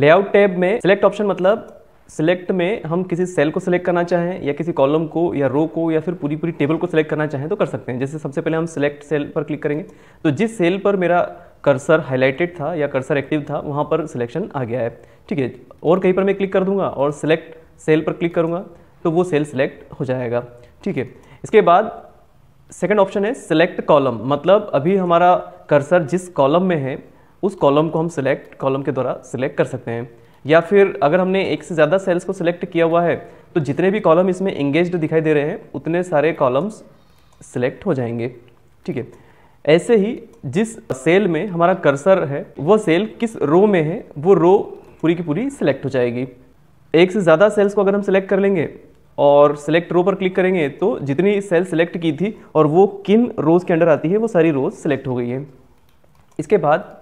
layout tab में select option मतलब select में हम किसी सेल को सिलेक्ट करना चाहें या किसी कॉलम को या रो को या फिर पूरी पूरी टेबल को सिलेक्ट करना चाहें तो कर सकते हैं जैसे सबसे पहले हम सिलेक्ट सेल पर क्लिक करेंगे तो जिस सेल पर मेरा कर्सर हाईलाइटेड था या कर्सर एक्टिव था वहाँ पर सिलेक्शन आ गया है ठीक है और कहीं पर मैं क्लिक कर दूंगा और सिलेक्ट सेल पर क्लिक करूँगा तो वो सेल सिलेक्ट हो जाएगा ठीक है इसके बाद सेकेंड ऑप्शन है सिलेक्ट कॉलम मतलब अभी हमारा कर्सर जिस कॉलम में है उस कॉलम को हम सिलेक्ट कॉलम के द्वारा सिलेक्ट कर सकते हैं या फिर अगर हमने एक से ज़्यादा सेल्स को सिलेक्ट किया हुआ है तो जितने भी कॉलम इसमें इंगेज दिखाई दे रहे हैं उतने सारे कॉलम्स सिलेक्ट हो जाएंगे ठीक है ऐसे ही जिस सेल में हमारा कर्सर है वो सेल किस रो में है वो रो पूरी की पूरी सिलेक्ट हो जाएगी एक से ज़्यादा सेल्स को अगर हम सिलेक्ट कर लेंगे और सिलेक्ट रो पर क्लिक करेंगे तो जितनी सेल सिलेक्ट की थी और वो किन रोज़ के अंडर आती है वो सारी रोज़ सिलेक्ट हो गई है इसके बाद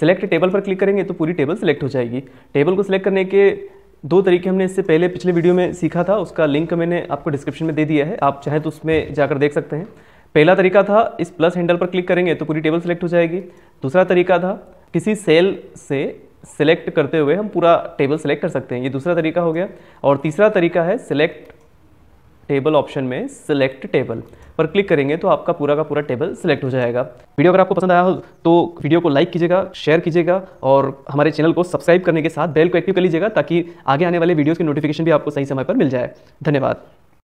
सेलेक्ट टेबल पर क्लिक करेंगे तो पूरी टेबल सेलेक्ट हो जाएगी टेबल को सिलेक्ट करने के दो तरीके हमने इससे पहले पिछले वीडियो में सीखा था उसका लिंक मैंने आपको डिस्क्रिप्शन में दे दिया है आप चाहें तो उसमें जाकर देख सकते हैं पहला तरीका था इस प्लस हैंडल पर क्लिक करेंगे तो पूरी टेबल सेलेक्ट हो जाएगी दूसरा तरीका था किसी सेल से सेलेक्ट करते हुए हम पूरा टेबल सेलेक्ट कर सकते हैं ये दूसरा तरीका हो गया और तीसरा तरीका है सेलेक्ट टेबल ऑप्शन में सिलेक्ट टेबल पर क्लिक करेंगे तो आपका पूरा का पूरा टेबल सिलेक्ट हो जाएगा वीडियो अगर आपको पसंद आया हो तो वीडियो को लाइक कीजिएगा शेयर कीजिएगा और हमारे चैनल को सब्सक्राइब करने के साथ बेल को एक्टिव कर लीजिएगा ताकि आगे आने वाले वीडियोज़ की नोटिफिकेशन भी आपको सही समय पर मिल जाए धन्यवाद